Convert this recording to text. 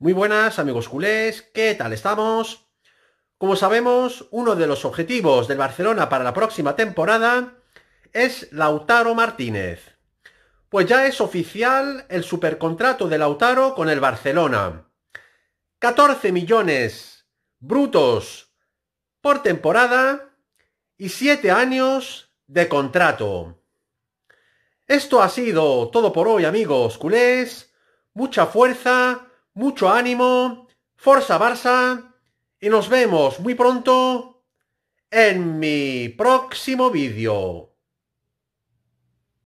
Muy buenas amigos culés, ¿qué tal estamos? Como sabemos, uno de los objetivos del Barcelona para la próxima temporada es Lautaro Martínez. Pues ya es oficial el supercontrato de Lautaro con el Barcelona. 14 millones brutos por temporada y 7 años de contrato. Esto ha sido todo por hoy amigos culés. Mucha fuerza mucho ánimo, Forza Barça, y nos vemos muy pronto en mi próximo vídeo.